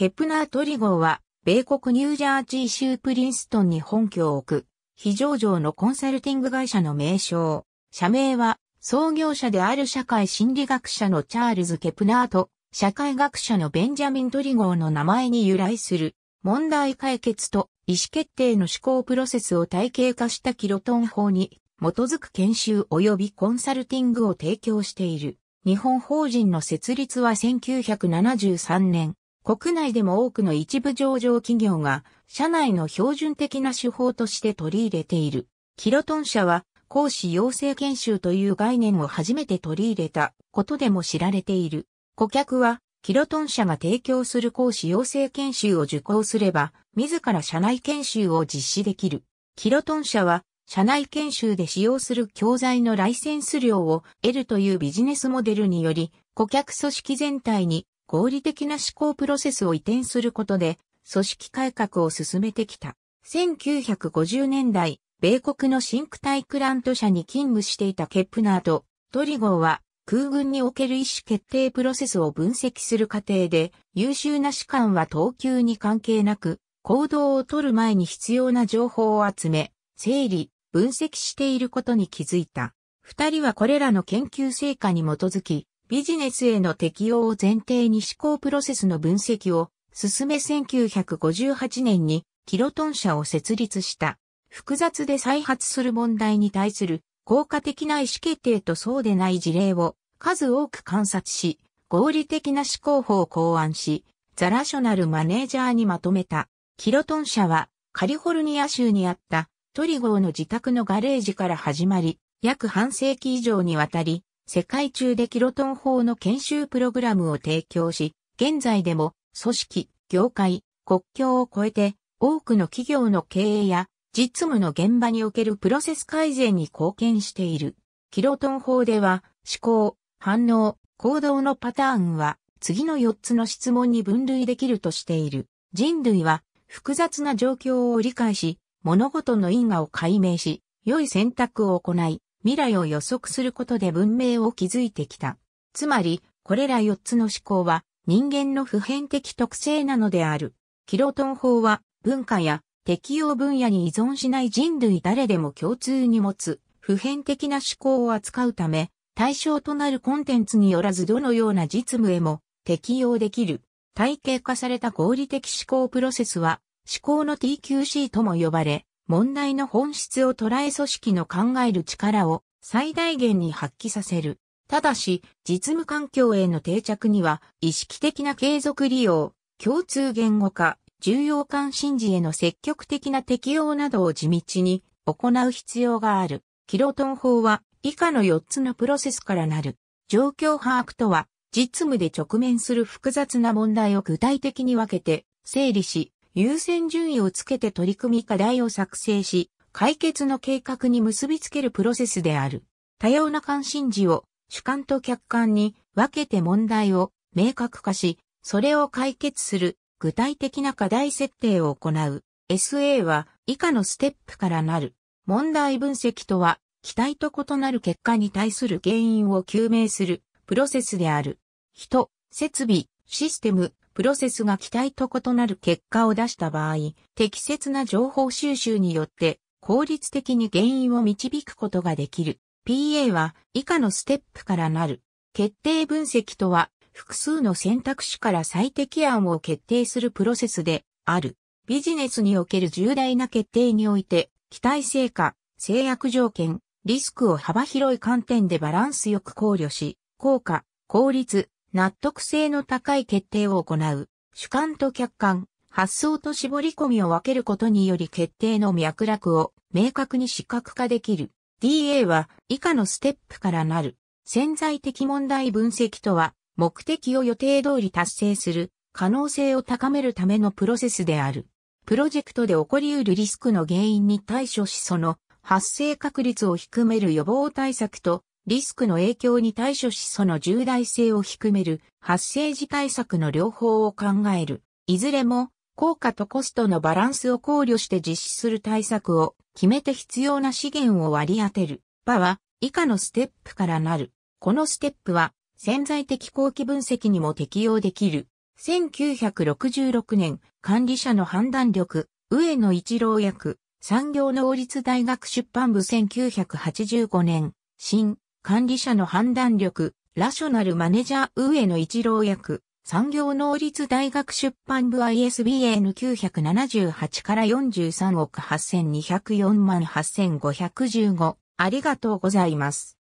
ケプナートリゴーは、米国ニュージャージー州プリンストンに本拠を置く、非上場のコンサルティング会社の名称。社名は、創業者である社会心理学者のチャールズ・ケプナーと、社会学者のベンジャミン・トリゴーの名前に由来する、問題解決と意思決定の思考プロセスを体系化したキロトン法に基づく研修及びコンサルティングを提供している。日本法人の設立は1973年、国内でも多くの一部上場企業が、社内の標準的な手法として取り入れている。キロトン社は、講師養成研修という概念を初めて取り入れたことでも知られている。顧客は、キロトン社が提供する講師養成研修を受講すれば、自ら社内研修を実施できる。キロトン社は、社内研修で使用する教材のライセンス料を得るというビジネスモデルにより、顧客組織全体に合理的な思考プロセスを移転することで、組織改革を進めてきた。1950年代、米国のシンクタイクラント社に勤務していたケップナーとトリゴーは空軍における意思決定プロセスを分析する過程で優秀な士官は等級に関係なく行動を取る前に必要な情報を集め、整理、分析していることに気づいた。二人はこれらの研究成果に基づきビジネスへの適用を前提に思考プロセスの分析を進め1958年にキロトン社を設立した。複雑で再発する問題に対する効果的な意思決定とそうでない事例を数多く観察し、合理的な思考法を考案し、ザラショナルマネージャーにまとめた。キロトン社はカリフォルニア州にあったトリゴーの自宅のガレージから始まり、約半世紀以上にわたり、世界中でキロトン法の研修プログラムを提供し、現在でも組織、業界、国境を越えて多くの企業の経営や実務の現場におけるプロセス改善に貢献している。キロトン法では思考、反応、行動のパターンは次の4つの質問に分類できるとしている。人類は複雑な状況を理解し、物事の因果を解明し、良い選択を行い、未来を予測することで文明を築いてきた。つまり、これら4つの思考は人間の普遍的特性なのである。キロトン法は文化や適用分野に依存しない人類誰でも共通に持つ普遍的な思考を扱うため、対象となるコンテンツによらずどのような実務へも適用できる。体系化された合理的思考プロセスは思考の TQC とも呼ばれ、問題の本質を捉え組織の考える力を最大限に発揮させる。ただし、実務環境への定着には、意識的な継続利用、共通言語化、重要関心事への積極的な適用などを地道に行う必要がある。キロトン法は以下の4つのプロセスからなる。状況把握とは、実務で直面する複雑な問題を具体的に分けて整理し、優先順位をつけて取り組み課題を作成し、解決の計画に結びつけるプロセスである。多様な関心事を主観と客観に分けて問題を明確化し、それを解決する具体的な課題設定を行う。SA は以下のステップからなる。問題分析とは、期待と異なる結果に対する原因を究明するプロセスである。人、設備、システム、プロセスが期待と異なる結果を出した場合、適切な情報収集によって効率的に原因を導くことができる。PA は以下のステップからなる。決定分析とは、複数の選択肢から最適案を決定するプロセスである。ビジネスにおける重大な決定において、期待成果、制約条件、リスクを幅広い観点でバランスよく考慮し、効果、効率、納得性の高い決定を行う、主観と客観、発想と絞り込みを分けることにより決定の脈絡を明確に視覚化できる。DA は以下のステップからなる。潜在的問題分析とは、目的を予定通り達成する可能性を高めるためのプロセスである。プロジェクトで起こり得るリスクの原因に対処しその発生確率を低める予防対策とリスクの影響に対処しその重大性を低める発生時対策の両方を考える。いずれも効果とコストのバランスを考慮して実施する対策を決めて必要な資源を割り当てる。場は以下のステップからなる。このステップは潜在的後期分析にも適用できる。1966年、管理者の判断力、上野一郎役、産業能率大学出版部1985年、新、管理者の判断力、ラショナルマネージャー上野一郎役、産業能率大学出版部 ISBN 978から43億8204万8515。ありがとうございます。